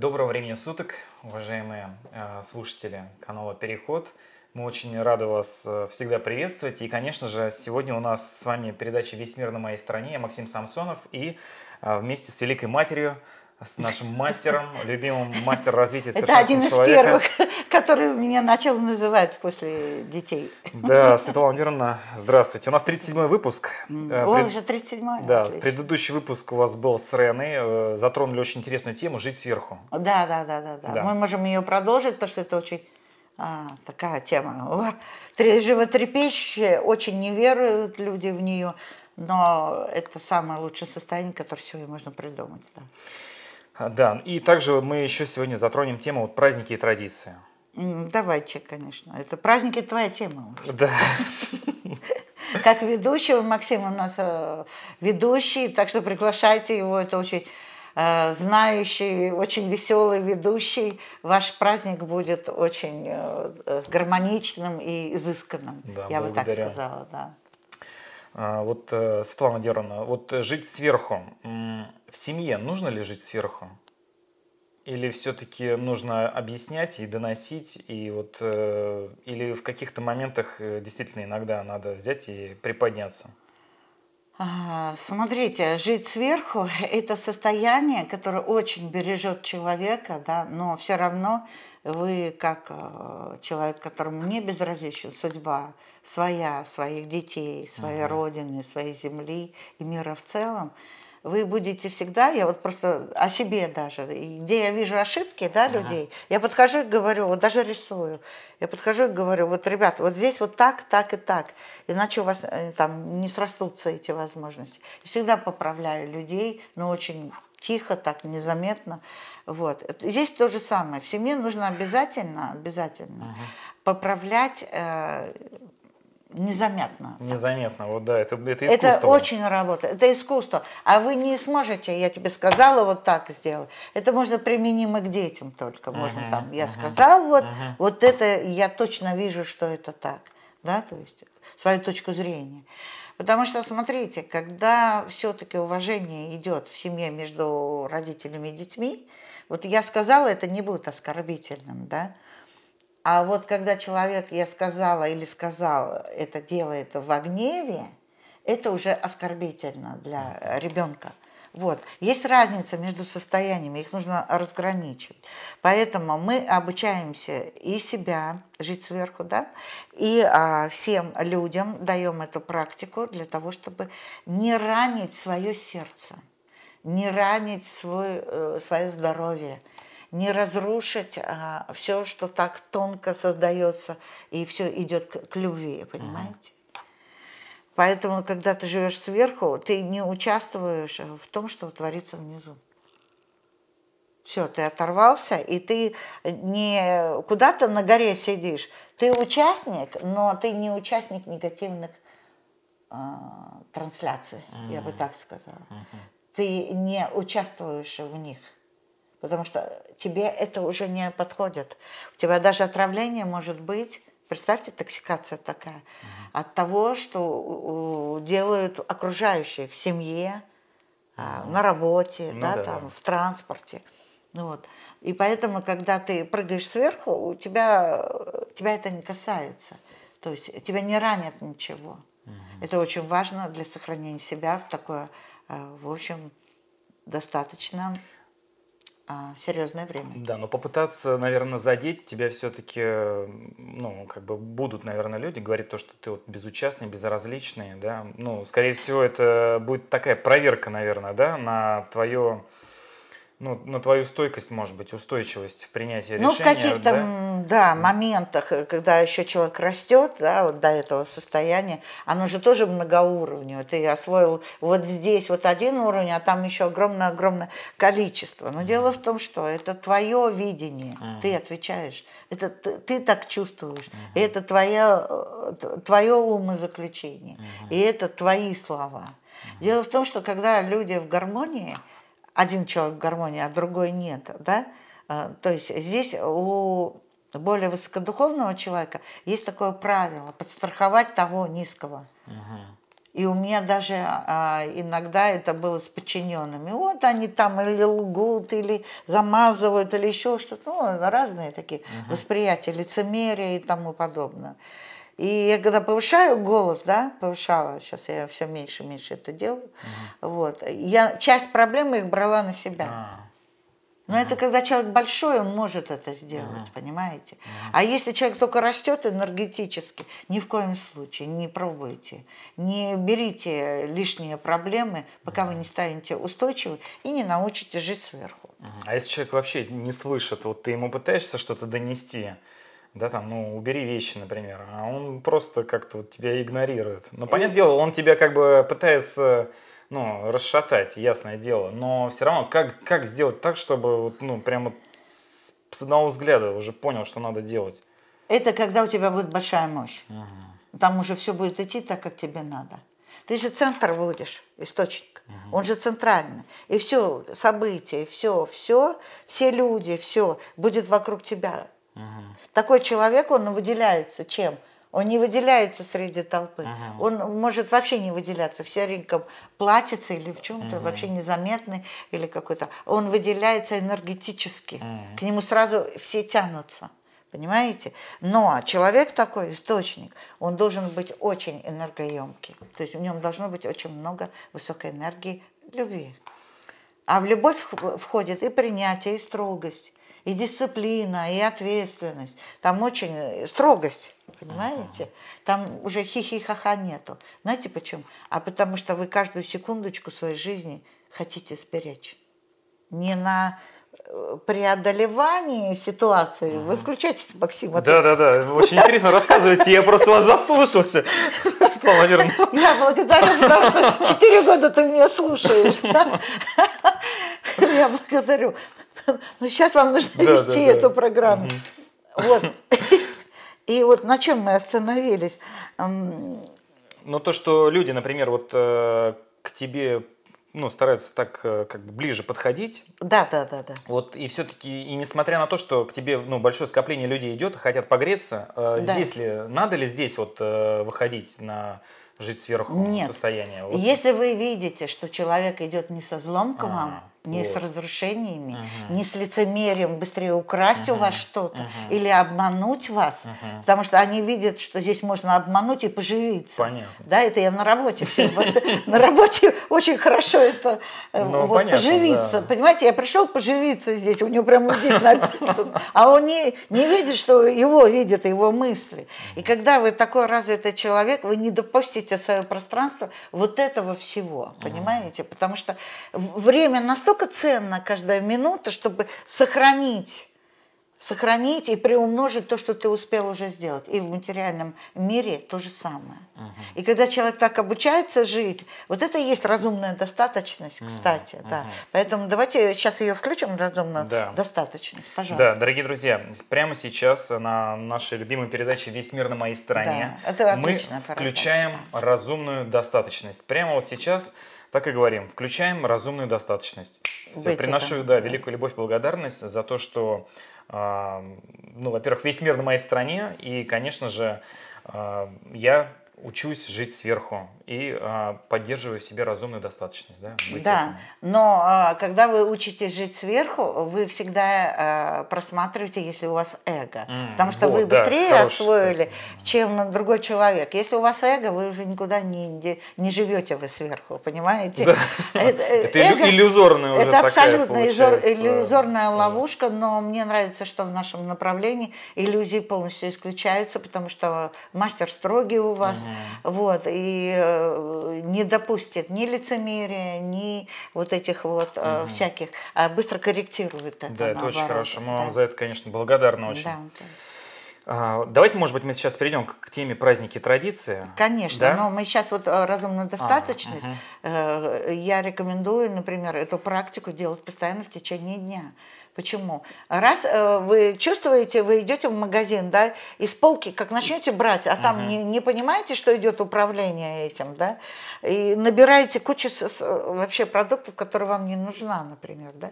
Доброго времени суток, уважаемые э, слушатели канала Переход. Мы очень рады вас э, всегда приветствовать. И, конечно же, сегодня у нас с вами передача «Весь мир на моей стране». Я Максим Самсонов и э, вместе с Великой Матерью с нашим мастером, любимым мастер развития Это один из человека. первых, который меня начал называть после детей. Да, Светлана Владимировна, здравствуйте. У нас 37-й выпуск. Ой, э, Пред... уже 37-й. Да, отлично. предыдущий выпуск у вас был с Реной. Э, затронули очень интересную тему «Жить сверху». Да, да, да, да. да. да. Мы можем ее продолжить, потому что это очень а, такая тема. Животрепещущая, очень не веруют люди в нее. Но это самое лучшее состояние, которое сегодня можно придумать. Да. А, да, и также мы еще сегодня затронем тему вот праздники и традиции. Давайте, конечно. Это праздники твоя тема. Да. Как ведущего, Максим у нас э, ведущий, так что приглашайте его, это очень э, знающий, очень веселый ведущий, ваш праздник будет очень э, гармоничным и изысканным. Да, я благодаря. бы так сказала, да. А, вот, Светлана Деровна, вот жить сверху, в семье нужно ли жить сверху? Или все-таки нужно объяснять и доносить, и вот, э, или в каких-то моментах э, действительно иногда надо взять и приподняться? А, смотрите, жить сверху – это состояние, которое очень бережет человека, да, но все равно вы, как э, человек, которому не безразлична судьба своя, своих детей, своей угу. родины, своей земли и мира в целом, вы будете всегда, я вот просто о себе даже, где я вижу ошибки, да, ага. людей, я подхожу и говорю, вот даже рисую, я подхожу и говорю, вот, ребят, вот здесь вот так, так и так, иначе у вас э, там не срастутся эти возможности. И всегда поправляю людей, но очень тихо, так незаметно. Вот. Здесь то же самое. В семье нужно обязательно, обязательно ага. поправлять э, незаметно. Незаметно, вот да, это, это искусство. Это очень работает, это искусство. А вы не сможете, я тебе сказала, вот так сделай. Это можно применимо к детям только. Можно uh там, я uh сказал, вот, uh вот это я точно вижу, что это так. Да, то есть свою точку зрения. Потому что, смотрите, когда все-таки уважение идет в семье между родителями и детьми, вот я сказала, это не будет оскорбительным, да, uh а вот когда человек, я сказала или сказал, это делает в гневе, это уже оскорбительно для ребенка. Вот. Есть разница между состояниями, их нужно разграничивать. Поэтому мы обучаемся и себя жить сверху, да, и а, всем людям даем эту практику для того, чтобы не ранить свое сердце, не ранить свой, э, свое здоровье не разрушить а, все, что так тонко создается, и все идет к, к любви, понимаете? Mm. Поэтому, когда ты живешь сверху, ты не участвуешь в том, что творится внизу. Все, ты оторвался, и ты не куда-то на горе сидишь. Ты участник, но ты не участник негативных э, трансляций, mm-hmm. я бы так сказала. Mm-hmm. Ты не участвуешь в них потому что тебе это уже не подходит. У тебя даже отравление может быть, представьте, токсикация такая, угу. от того, что делают окружающие в семье, угу. на работе, ну, да, да, там, да. в транспорте. Ну вот. И поэтому, когда ты прыгаешь сверху, у тебя, тебя это не касается. То есть тебя не ранят ничего. Угу. Это очень важно для сохранения себя в такое, а, в общем, достаточно а, серьезное время. Да, но попытаться, наверное, задеть тебя все-таки, э, ну, как бы будут, наверное, люди говорить то, что ты вот безучастный, безразличный, да. Ну, скорее всего, это будет такая проверка, наверное, да, на твое ну, на твою стойкость, может быть, устойчивость в принятии ну, решения. Ну, в каких-то да? Да, моментах, э, когда еще человек растет, да, вот до этого состояния, оно же тоже многоуровневое. Ты освоил вот здесь вот один уровень, а там еще огромное-огромное количество. Но mm-hmm. дело в том, что это твое видение, mm-hmm. ты отвечаешь, это ты, ты так чувствуешь, mm-hmm. и это твое, э, твое умозаключение, mm-hmm. и это твои слова. Mm-hmm. Дело в том, что когда люди в гармонии, один человек в гармонии, а другой нет, да? А, то есть здесь у более высокодуховного человека есть такое правило подстраховать того низкого. Угу. И у меня даже а, иногда это было с подчиненными. Вот они там или лгут, или замазывают, или еще что-то. Ну, разные такие угу. восприятия, лицемерие и тому подобное. И я когда повышаю голос, да, повышала, сейчас я все меньше и меньше это делаю, угу. вот, я часть проблемы их брала на себя. А-а-а. Но mm-hmm. это когда человек большой, он может это сделать, mm-hmm. понимаете? Mm-hmm. А если человек только растет энергетически, ни в коем случае не пробуйте, не берите лишние проблемы, пока mm-hmm. вы не станете устойчивы и не научите жить сверху. А если человек вообще не слышит, вот ты ему пытаешься что-то донести, да, там, ну, убери вещи, например, а он просто как-то вот тебя игнорирует. но ну, понятное дело, он тебя как бы пытается, ну, расшатать, ясное дело, но все равно, как, как сделать так, чтобы, вот, ну, прямо с одного взгляда уже понял, что надо делать? Это когда у тебя будет большая мощь. Угу. Там уже все будет идти так, как тебе надо. Ты же центр будешь, источник. Угу. Он же центральный. И все, события, все, все, все люди, все будет вокруг тебя Угу. Такой человек, он выделяется чем? Он не выделяется среди толпы. Угу. Он может вообще не выделяться в сереньком платьице или в чем-то угу. вообще незаметный или какой-то. Он выделяется энергетически. Угу. К нему сразу все тянутся. Понимаете? Но человек такой, источник, он должен быть очень энергоемкий. То есть в нем должно быть очень много высокой энергии любви. А в любовь входит и принятие, и строгость, и дисциплина, и ответственность. Там очень э, строгость, понимаете? Ага. Там уже хихи ха нету. Знаете почему? А потому что вы каждую секундочку своей жизни хотите сберечь. Не на э, преодолевании ситуации. Вы включаетесь, Максим. да, да, да. Очень интересно рассказывайте, Я просто вас заслушался. Светлана Владимировна. Я благодарю, потому что 4 года ты меня слушаешь. Я благодарю. ну сейчас вам нужно да, вести да, да. эту программу. Угу. Вот. И вот на чем мы остановились? Ну, то, что люди, например, вот э, к тебе ну, стараются так э, как бы ближе подходить. Да, да, да, да. Вот, и все-таки, и несмотря на то, что к тебе ну, большое скопление людей идет, хотят погреться, э, да. здесь ли, надо ли здесь вот э, выходить на жить сверху Нет. состояние? Вот. Если вы видите, что человек идет не со злом к А-а-а. вам, не вот. с разрушениями, угу. не с лицемерием быстрее украсть угу. у вас что-то угу. или обмануть вас, угу. потому что они видят, что здесь можно обмануть и поживиться. Понятно. Да, это я на работе все, на работе очень хорошо это э, ну, поживиться, понимаете, я пришел поживиться здесь, у него прямо здесь написано, а он не не видит, что его видят его мысли, и когда вы такой развитый человек, вы не допустите свое пространство вот этого всего, понимаете, потому что время настолько настолько ценна каждая минута, чтобы сохранить сохранить и приумножить то, что ты успел уже сделать. И в материальном мире то же самое. Uh-huh. И когда человек так обучается жить, вот это и есть разумная достаточность, кстати. Uh-huh. Да. Поэтому давайте сейчас ее включим, разумную да. достаточность, пожалуйста. Да, дорогие друзья, прямо сейчас на нашей любимой передаче «Весь мир на моей стороне» да, это мы включаем аппарат. разумную достаточность. Прямо вот сейчас так и говорим. Включаем разумную достаточность. Все, приношу да, великую любовь, благодарность за то, что, э, ну, во-первых, весь мир на моей стороне, и, конечно же, э, я учусь жить сверху и э, поддерживаю в себе разумную достаточность. Да, да. но э, когда вы учитесь жить сверху, вы всегда э, просматриваете, если у вас эго. Mm, потому что вот, вы быстрее да, освоили, хороший, чем другой человек. Если у вас эго, вы уже никуда не, не живете вы сверху, понимаете? Да. Э, э, это, это иллюзорная уже Это абсолютно иллюзорная ловушка, но мне нравится, что в нашем направлении иллюзии полностью исключаются, потому что мастер строгий у вас, Угу. Вот, и э, не допустит ни лицемерия, ни вот этих вот угу. всяких, а быстро корректирует это. Да, это очень хорошо. Мы да. вам за это, конечно, благодарны очень. Да, да. А, давайте, может быть, мы сейчас перейдем к теме праздники и традиции. Конечно, да? но мы сейчас вот э, разумно достаточно. А, угу. Я рекомендую, например, эту практику делать постоянно в течение дня. Почему? Раз э, вы чувствуете, вы идете в магазин, да, из полки, как начнете брать, а там угу. не, не понимаете, что идет управление этим, да, и набираете кучу вообще продуктов, которые вам не нужна, например, да.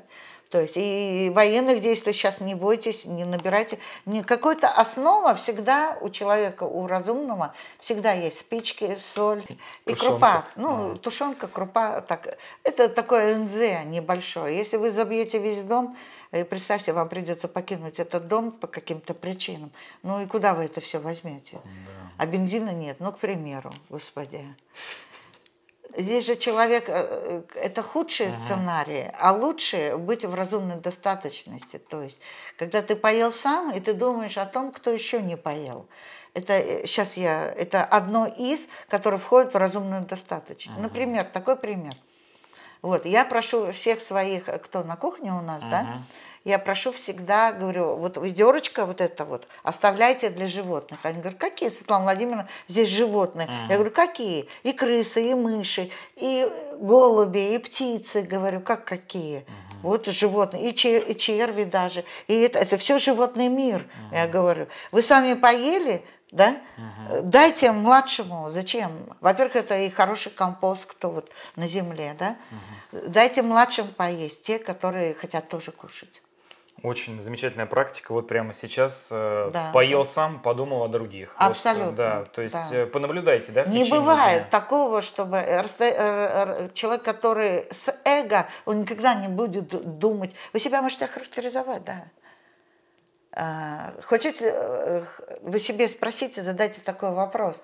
То есть и военных действий сейчас не бойтесь, не набирайте. Какая-то основа всегда у человека, у разумного, всегда есть спички, соль тушенка. и крупа. Ну, а. тушенка, крупа, так. это такое НЗ небольшое. Если вы забьете весь дом, и э, представьте, вам придется покинуть этот дом по каким-то причинам. Ну и куда вы это все возьмете? Да. А бензина нет. Ну, к примеру, господи. Здесь же человек, э, э, это худшие ага. сценарии, а лучше быть в разумной достаточности. То есть, когда ты поел сам, и ты думаешь о том, кто еще не поел. Это сейчас я, это одно из, которое входит в разумную достаточность. Ага. Например, такой пример. Вот, я прошу всех своих, э, кто на кухне у нас, да, я прошу всегда, говорю, вот ведерочка вот это вот, оставляйте для животных. Они говорят, какие, Светлана Владимировна, здесь животные? Я говорю, какие? И крысы, и мыши, и голуби, и птицы, говорю, как какие? Вот животные, и, чер, и черви даже. И это, это все животный мир, uh-huh. я говорю. Вы сами поели, да? Угу. Дайте младшему, зачем? Во-первых, это и хороший компост, кто вот на земле, да? Угу. Дайте младшим поесть, те, которые хотят тоже кушать. Очень замечательная практика. Вот прямо сейчас э, да. поел да. сам, подумал о других. Э, Абсолютно. Вот, да, то есть да. понаблюдайте, да? Не бывает дня. такого, чтобы человек, который с эго, он никогда не будет думать. Вы себя можете охарактеризовать, да. А, хочется, э, вы себе спросите, задайте такой вопрос.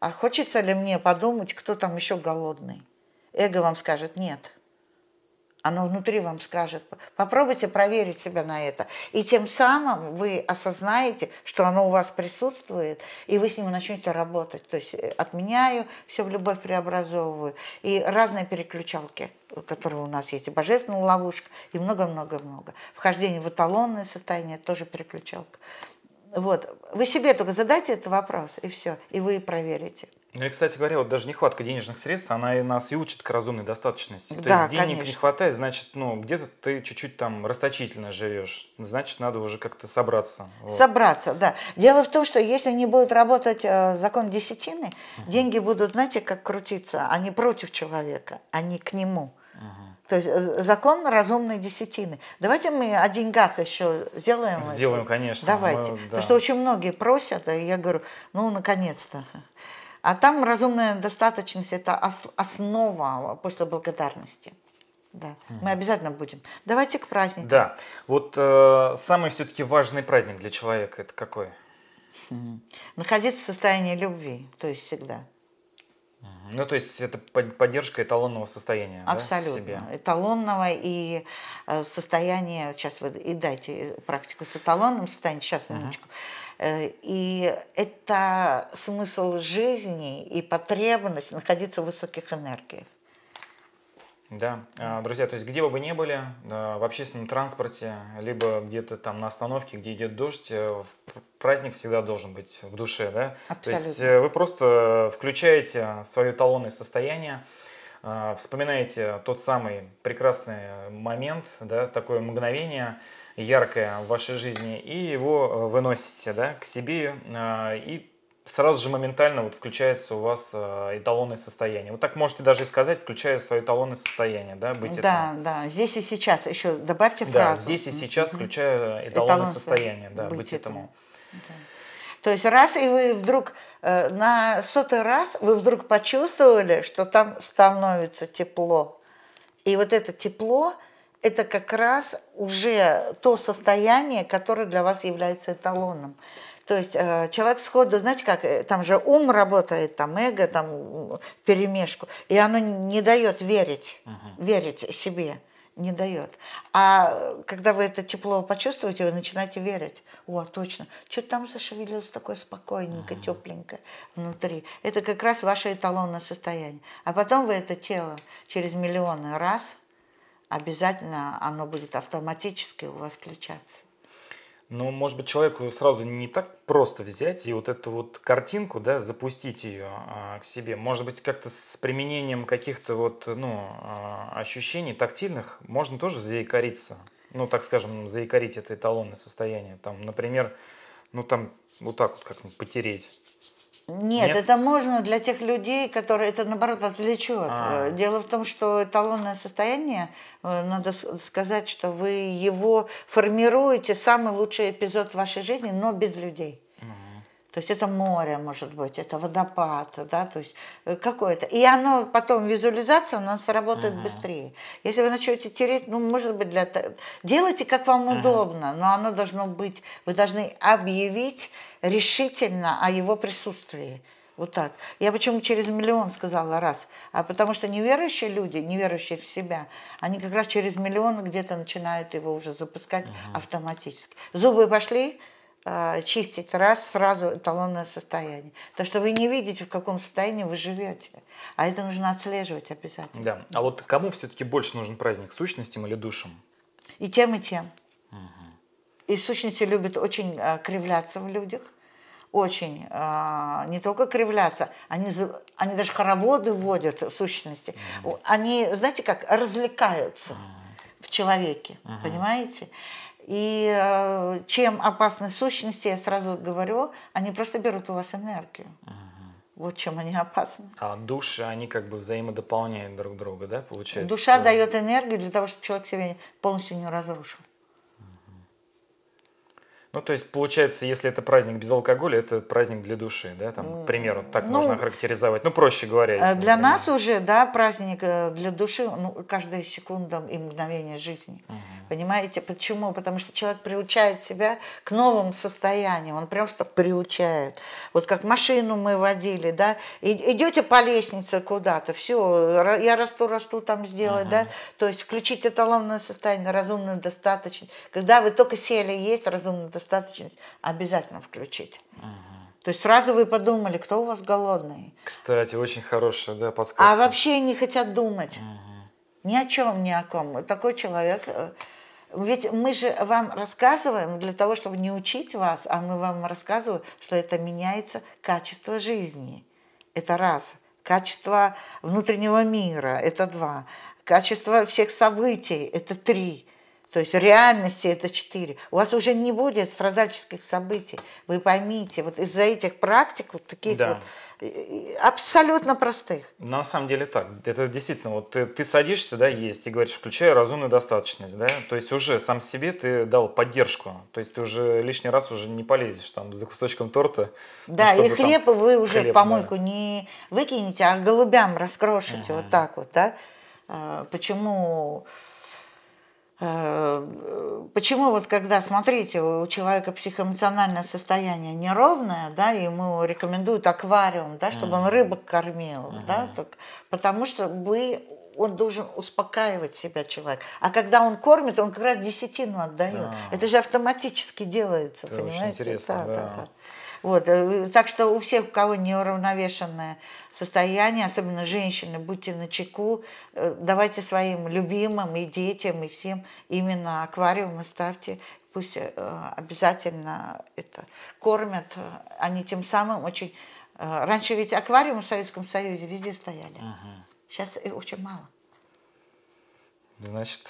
А хочется ли мне подумать, кто там еще голодный? Эго вам скажет, нет. Оно внутри вам скажет, попробуйте проверить себя на это. И тем самым вы осознаете, что оно у вас присутствует, и вы с ним начнете работать. То есть э, отменяю, все в любовь преобразовываю. И разные переключалки, э, которые у нас есть. И божественная ловушка, и много-много-много. Вхождение в эталонное состояние тоже переключалка. Вот. Вы себе только задайте этот вопрос, и все. И вы проверите. Ну и, кстати говоря, вот даже нехватка денежных средств, она и нас и учит к разумной достаточности. Да, То есть денег конечно. не хватает, значит, ну, где-то ты чуть-чуть там расточительно живешь. Значит, надо уже как-то собраться. Вот. Собраться, да. Дело в том, что если не будет работать э, закон десятины, угу. деньги будут, знаете, как крутиться. Они а против человека, они а к нему. Угу. То есть э, закон разумной десятины. Давайте мы о деньгах еще сделаем. Сделаем, это. конечно. Давайте. Мы, да. Потому что очень многие просят, и а я говорю, ну, наконец-то. А там разумная достаточность – это основа после благодарности. Да, угу. мы обязательно будем. Давайте к празднику. Да, вот э, самый все-таки важный праздник для человека – это какой? Хм. Находиться в состоянии любви, то есть всегда. Ну, то есть это поддержка эталонного состояния. Абсолютно. Да, себя. Эталонного и э, состояния. Сейчас вы и дайте э, практику с эталонным состоянием. Сейчас, минуточку. Uh-huh. И это смысл жизни и потребность находиться в высоких энергиях. Да, а, друзья, то есть где бы вы ни были, а, в общественном транспорте, либо где-то там на остановке, где идет дождь, э, праздник всегда должен быть в душе, да? Абсолютно. То есть э, вы просто включаете свое талонное состояние, а, вспоминаете тот самый прекрасный момент, да, такое мгновение яркое в вашей жизни, и его э, выносите, да, к себе и сразу же моментально вот включается у вас э, эталонное состояние. Вот так можете даже сказать, включая свое эталонное состояние, да, быть Да, эталон. да, здесь и сейчас, еще добавьте фразу. Да, здесь и сейчас, включая эталонное Эталон состояние, да, быть, быть этому. Да. То есть раз, и вы вдруг э, на сотый раз вы вдруг почувствовали, что там становится тепло. И вот это тепло – это как раз уже то состояние, которое для вас является эталоном. То есть э, человек сходу, знаете как, э, там же ум работает, там эго, там перемешку, и оно не дает верить, угу. верить себе не дает. А э, когда вы это тепло почувствуете, вы начинаете верить. О, точно. Что там зашевелилось такое спокойненько, ага. тепленько внутри. Это как раз ваше эталонное состояние. А потом вы это тело через миллионы раз обязательно оно будет автоматически у вас включаться. Но, ну, может быть, человеку сразу не так просто взять и вот эту вот картинку, да, запустить ее а, к себе. Может быть, как-то с применением каких-то вот, ну, а, ощущений тактильных можно тоже заикариться. Ну, так скажем, заикарить это эталонное состояние. Там, например, ну, там вот так вот как-нибудь потереть. Нет, Нет, это можно для тех людей, которые это наоборот отвлечет. А э, Дело в том, что эталонное состояние, э, надо сказать, что вы его формируете самый лучший эпизод в вашей жизни, но без людей. То есть это море, может быть, это водопад, да, то есть э, какое-то. И оно потом, визуализация у нас работает ага. быстрее. Если вы начнете тереть, ну, может быть, для... Делайте, как вам ага. удобно, но оно должно быть... Вы должны объявить решительно о его присутствии. Вот так. Я почему через миллион сказала раз? А потому что неверующие люди, неверующие в себя, они как раз через миллион где-то начинают его уже запускать ага. автоматически. Зубы пошли, а, чистить раз сразу эталонное состояние. Так что вы не видите, в каком состоянии вы живете. А это нужно отслеживать обязательно. Да. А вот кому все-таки больше нужен праздник, сущностям или душам? И тем, и тем. Угу. И сущности любят очень а, кривляться в людях. Очень. А, не только кривляться, они, они даже хороводы водят сущности. Угу. Они, знаете как, развлекаются угу. в человеке, угу. понимаете? И э, чем опасны сущности, я сразу говорю, они просто берут у вас энергию. Ага. Вот чем они опасны. А души, они как бы взаимодополняют друг друга, да, получается? Душа дает энергию для того, чтобы человек себя полностью не разрушил. Ну, то есть, получается, если это праздник без алкоголя, это праздник для души, да, там, к примеру, так ну, можно характеризовать, ну, проще говоря. Э, для нас понимаем. уже, да, праздник э, для души, ну, каждая секунда и мгновение жизни, угу. понимаете, почему? Потому что человек приучает себя к новым состояниям, он просто приучает. Вот как машину мы водили, да, и, идете по лестнице куда-то, все, я расту, расту, там сделаю, угу. да, то есть включить эталонное состояние, разумную достаточно, когда вы только сели есть, разумно достаточно, самодостаточность обязательно включить. Ага. То есть сразу вы подумали, кто у вас голодный. Кстати, очень хорошая да, подсказка. А вообще не хотят думать. Ага. Ни о чем, ни о ком. Такой человек... Э, ведь мы же вам рассказываем для того, чтобы не учить вас, а мы вам рассказываем, что это меняется качество жизни. Это раз. Качество внутреннего мира – это два. Качество всех событий – это три. То есть в реальности это четыре. У вас уже не будет страдальческих событий. Вы поймите, вот из-за этих практик, вот таких да. вот, абсолютно простых. На самом деле так. Это действительно, вот ты, ты садишься, да, есть, и говоришь, включая разумную достаточность, да, то есть уже сам себе ты дал поддержку, то есть ты уже лишний раз уже не полезешь там за кусочком торта. Ну, да, ну, и хлеб там, вы уже хлеб, в помойку да. не выкинете, а голубям раскрошите, угу. вот так вот, да. А, почему... Почему Э, почему вот когда, смотрите, у человека психоэмоциональное состояние неровное, да, и ему рекомендуют аквариум, да, чтобы он рыбок кормил, uh-huh. да, так, потому что вы он должен успокаивать себя человек. А когда он кормит, он как раз десятину отдает. Да. Это же автоматически делается, Это понимаете? Очень интересно, да. Да, да. Вот. Э, так что у всех, у кого неуравновешенное состояние, особенно женщины, будьте на чеку. Э, давайте своим любимым и детям, и всем именно аквариумы ставьте, пусть э, обязательно это кормят, они тем самым очень... Раньше ведь аквариумы в Советском Союзе везде стояли, ага. сейчас их очень мало. Значит...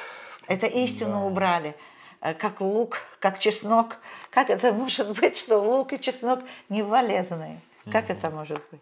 Это истину да. убрали. Э, как лук, как чеснок. Как это может быть, что лук и чеснок не полезны? Как mm-hmm. это может быть?